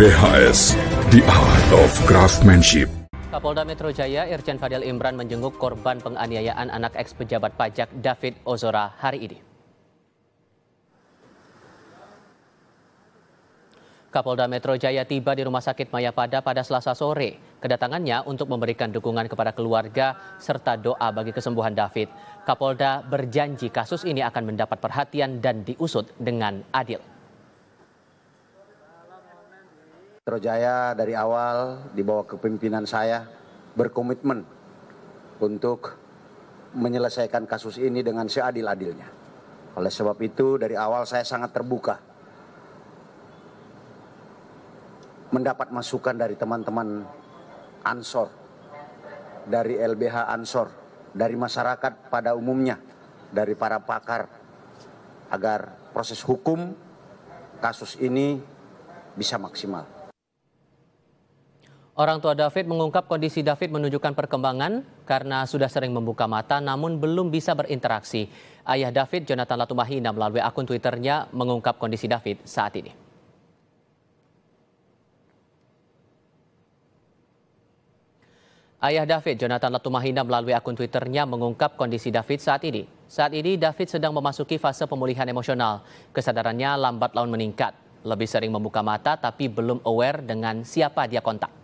BHS, The Art of Craftsmanship. Kapolda Metro Jaya Irjen Fadil Imran menjenguk korban penganiayaan anak eks pejabat pajak David Ozora hari ini. Kapolda Metro Jaya tiba di Rumah Sakit Mayapada pada Selasa sore. Kedatangannya untuk memberikan dukungan kepada keluarga serta doa bagi kesembuhan David. Kapolda berjanji kasus ini akan mendapat perhatian dan diusut dengan adil. Metro Jaya dari awal di bawah kepemimpinan saya berkomitmen untuk menyelesaikan kasus ini dengan seadil-adilnya. Oleh sebab itu dari awal saya sangat terbuka mendapat masukan dari teman-teman Ansor, dari LBH Ansor, dari masyarakat pada umumnya, dari para pakar agar proses hukum kasus ini bisa maksimal. Orang tua David mengungkap kondisi David menunjukkan perkembangan karena sudah sering membuka mata namun belum bisa berinteraksi. Ayah David, Jonathan Latumahina melalui akun Twitternya mengungkap kondisi David saat ini. Ayah David, Jonathan Latumahina melalui akun Twitternya mengungkap kondisi David saat ini. Saat ini David sedang memasuki fase pemulihan emosional. Kesadarannya lambat laun meningkat. Lebih sering membuka mata tapi belum aware dengan siapa dia kontak.